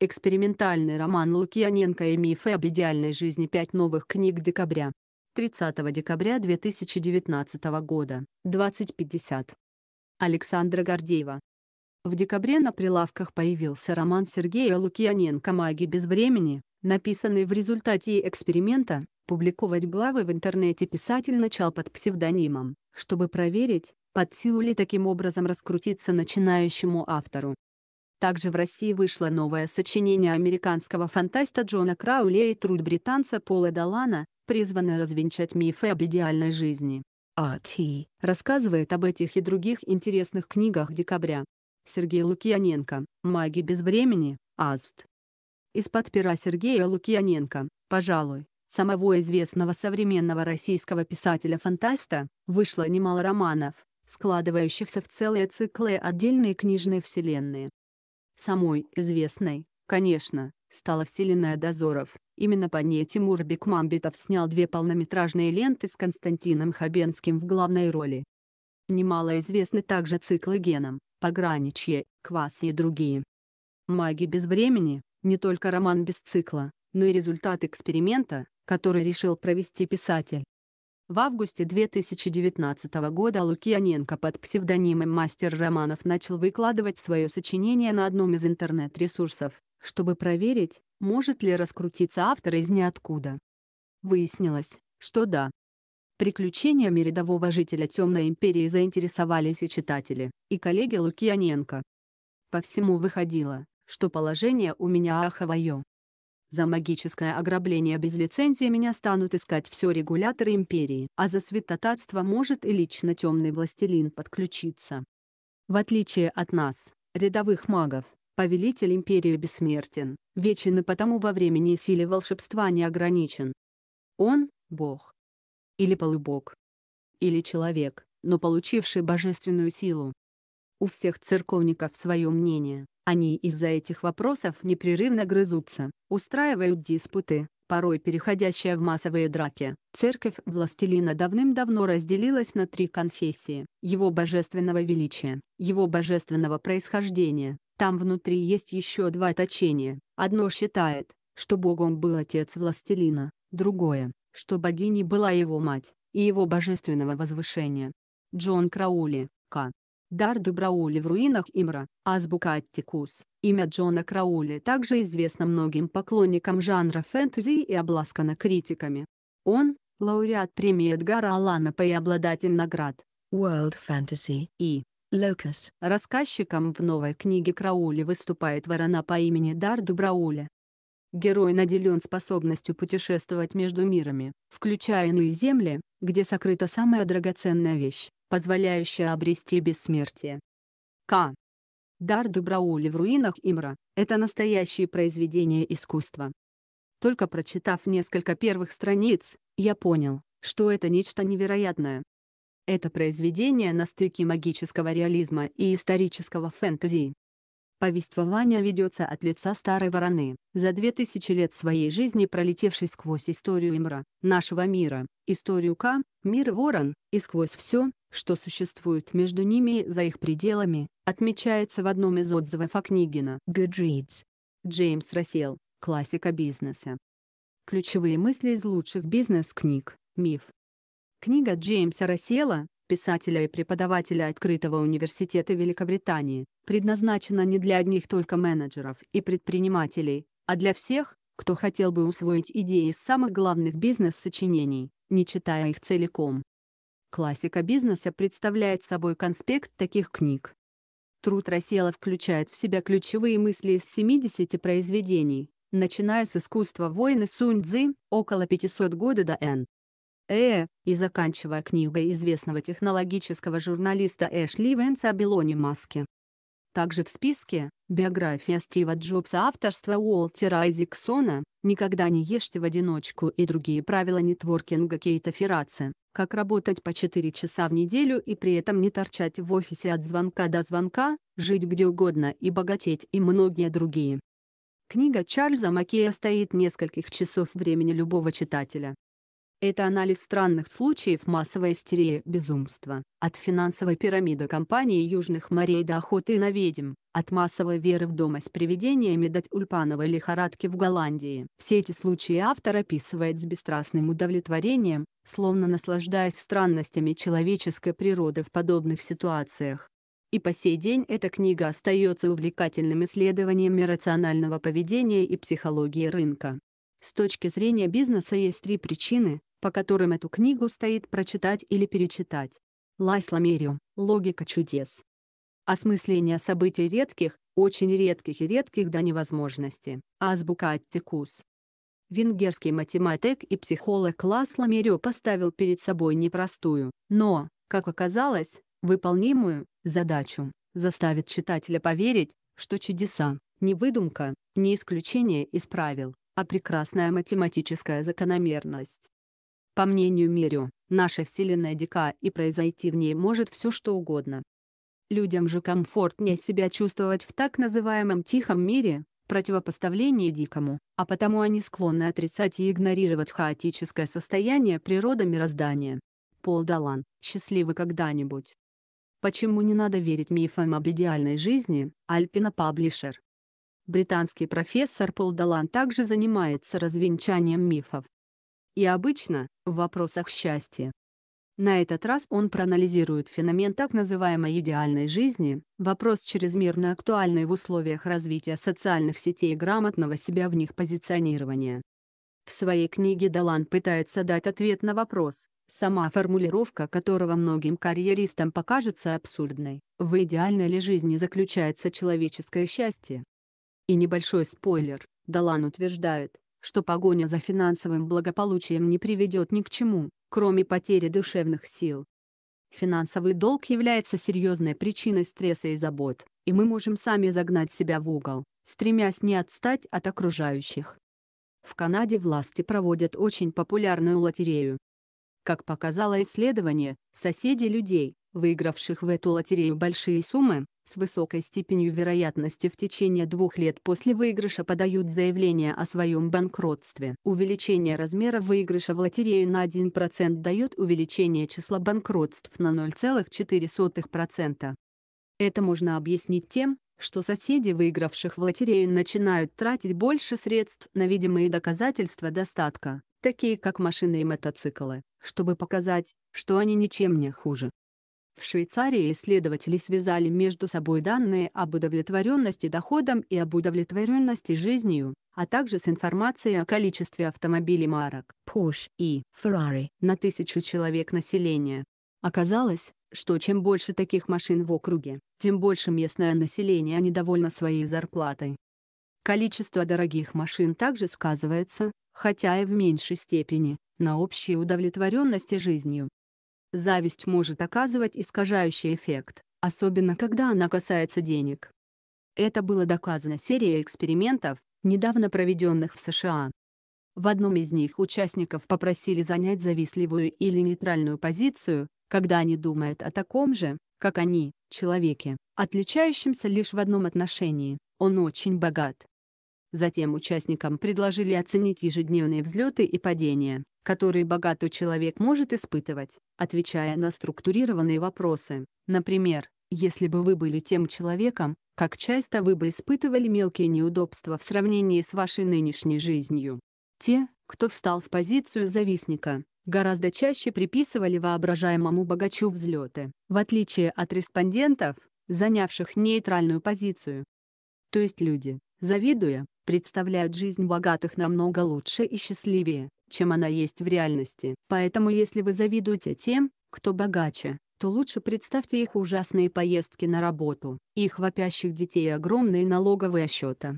Экспериментальный роман Лукьяненко и мифы об идеальной жизни. Пять новых книг декабря. 30 декабря 2019 года. 20.50. Александра Гордеева. В декабре на прилавках появился роман Сергея Лукьяненко «Маги без времени», написанный в результате эксперимента, публиковать главы в интернете писатель начал под псевдонимом, чтобы проверить, под силу ли таким образом раскрутиться начинающему автору. Также в России вышло новое сочинение американского фантаста Джона Крауля и труд британца Пола Далана, призванное развенчать мифы об идеальной жизни. А.Т. рассказывает об этих и других интересных книгах декабря. Сергей Лукьяненко, «Маги без времени», Аст. Из-под пера Сергея Лукьяненко, пожалуй, самого известного современного российского писателя-фантаста, вышло немало романов, складывающихся в целые циклы и отдельные книжные вселенные самой известной, конечно, стала «Вселенная дозоров». Именно по ней Тимур Бекмамбетов снял две полнометражные ленты с Константином Хабенским в главной роли. Немало известны также циклы «Геном», «Пограничье», «Квас» и другие. «Маги без времени» — не только роман без цикла, но и результат эксперимента, который решил провести писатель. В августе 2019 года Лукьяненко под псевдонимом «Мастер Романов» начал выкладывать свое сочинение на одном из интернет-ресурсов, чтобы проверить, может ли раскрутиться автор из ниоткуда. Выяснилось, что да. Приключениями рядового жителя Темной империи заинтересовались и читатели, и коллеги Лукьяненко. По всему выходило, что положение у меня аховое. За магическое ограбление без лицензии меня станут искать все регуляторы империи, а за святотатство может и лично темный властелин подключиться. В отличие от нас, рядовых магов, повелитель империи бессмертен, вечен и потому во времени и силе волшебства не ограничен. Он — бог. Или полубог. Или человек, но получивший божественную силу. У всех церковников свое мнение, они из-за этих вопросов непрерывно грызутся, устраивают диспуты, порой переходящие в массовые драки. Церковь Властелина давным-давно разделилась на три конфессии – его божественного величия, его божественного происхождения. Там внутри есть еще два точения. Одно считает, что Богом был отец Властелина, другое, что богиней была его мать, и его божественного возвышения. Джон Краули, К. Дарду Браули в руинах Имра, азбука Аттикус. Имя Джона Краули также известно многим поклонникам жанра фэнтези и обласкано критиками. Он – лауреат премии Эдгара Алана По и обладатель наград World Fantasy и Locus. Рассказчиком в новой книге Краули выступает ворона по имени Дарду Браули. Герой наделен способностью путешествовать между мирами, включая иные земли, где сокрыта самая драгоценная вещь позволяющая обрести бессмертие. К. Дар Дубраули в руинах Имра – это настоящее произведение искусства. Только прочитав несколько первых страниц, я понял, что это нечто невероятное. Это произведение на стыке магического реализма и исторического фэнтези. Повествование ведется от лица старой вороны, за две тысячи лет своей жизни пролетевшей сквозь историю Имра, нашего мира, историю Ка, мир ворон, и сквозь все, что существует между ними и за их пределами, отмечается в одном из отзывов о Книгина. Goodreads. Джеймс Рассел, классика бизнеса. Ключевые мысли из лучших бизнес-книг, миф. Книга Джеймса Рассела, писателя и преподавателя Открытого университета Великобритании, предназначена не для одних только менеджеров и предпринимателей, а для всех, кто хотел бы усвоить идеи из самых главных бизнес-сочинений, не читая их целиком. Классика бизнеса представляет собой конспект таких книг. Труд Расела включает в себя ключевые мысли из 70 произведений, начиная с искусства войны Сунь Цзы, около 500 года до Н. Э, и заканчивая книгой известного технологического журналиста Эшли Венца о Белоне Маске. Также в списке «Биография Стива Джобса» авторства Уолтера Айзексона «Никогда не ешьте в одиночку» и другие правила нетворкинга Кейта Ферраца, как работать по 4 часа в неделю и при этом не торчать в офисе от звонка до звонка, жить где угодно и богатеть и многие другие. Книга Чарльза Макея стоит нескольких часов времени любого читателя. Это анализ странных случаев массовой истерии безумства, от финансовой пирамиды компании Южных морей до охоты на ведьм, от массовой веры в дома с привидениями до тюльпановой лихорадки в Голландии. Все эти случаи автор описывает с бесстрастным удовлетворением, словно наслаждаясь странностями человеческой природы в подобных ситуациях. И по сей день эта книга остается увлекательным исследованием иррационального поведения и психологии рынка. С точки зрения бизнеса есть три причины, по которым эту книгу стоит прочитать или перечитать. Лайс Ламериум. Логика чудес. Осмысление событий редких, очень редких и редких до невозможности. Азбука Аттикус. Венгерский математик и психолог Лас Ламерио поставил перед собой непростую, но, как оказалось, выполнимую, задачу, заставит читателя поверить, что чудеса, не выдумка, не исключение из правил, а прекрасная математическая закономерность. По мнению Мерио, наша Вселенная дика и произойти в ней может все что угодно. Людям же комфортнее себя чувствовать в так называемом «тихом мире», противопоставлении дикому, а потому они склонны отрицать и игнорировать хаотическое состояние природы мироздания. Пол Далан, счастливы когда-нибудь. Почему не надо верить мифам об идеальной жизни, Альпина Паблишер. Британский профессор Пол Далан также занимается развенчанием мифов, и обычно, в вопросах счастья. На этот раз он проанализирует феномен так называемой идеальной жизни, вопрос чрезмерно актуальный в условиях развития социальных сетей и грамотного себя в них позиционирования. В своей книге Далан пытается дать ответ на вопрос, сама формулировка которого многим карьеристам покажется абсурдной, в идеальной ли жизни заключается человеческое счастье. И небольшой спойлер, Далан утверждает, что погоня за финансовым благополучием не приведет ни к чему, кроме потери душевных сил. Финансовый долг является серьезной причиной стресса и забот, и мы можем сами загнать себя в угол, стремясь не отстать от окружающих. В Канаде власти проводят очень популярную лотерею. Как показало исследование, соседи людей, выигравших в эту лотерею большие суммы, с высокой степенью вероятности в течение двух лет после выигрыша подают заявление о своем банкротстве. Увеличение размера выигрыша в лотерею на 1% дает увеличение числа банкротств на 0,4%. Это можно объяснить тем, что соседи выигравших в лотерею начинают тратить больше средств на видимые доказательства достатка, такие как машины и мотоциклы, чтобы показать, что они ничем не хуже. В Швейцарии исследователи связали между собой данные об удовлетворенности доходом и об удовлетворенности жизнью, а также с информацией о количестве автомобилей марок Porsche и Ferrari на тысячу человек населения. Оказалось, что чем больше таких машин в округе, тем больше местное население а недовольно своей зарплатой. Количество дорогих машин также сказывается, хотя и в меньшей степени, на общей удовлетворенности жизнью зависть может оказывать искажающий эффект, особенно когда она касается денег. Это было доказано серией экспериментов, недавно проведенных в США. В одном из них участников попросили занять завистливую или нейтральную позицию, когда они думают о таком же, как они, человеке, отличающемся лишь в одном отношении – он очень богат. Затем участникам предложили оценить ежедневные взлеты и падения, которые богатый человек может испытывать, отвечая на структурированные вопросы. Например, если бы вы были тем человеком, как часто вы бы испытывали мелкие неудобства в сравнении с вашей нынешней жизнью. Те, кто встал в позицию завистника, гораздо чаще приписывали воображаемому богачу взлеты, в отличие от респондентов, занявших нейтральную позицию. То есть люди, завидуя, представляют жизнь богатых намного лучше и счастливее, чем она есть в реальности. Поэтому если вы завидуете тем, кто богаче, то лучше представьте их ужасные поездки на работу, их вопящих детей и огромные налоговые счета,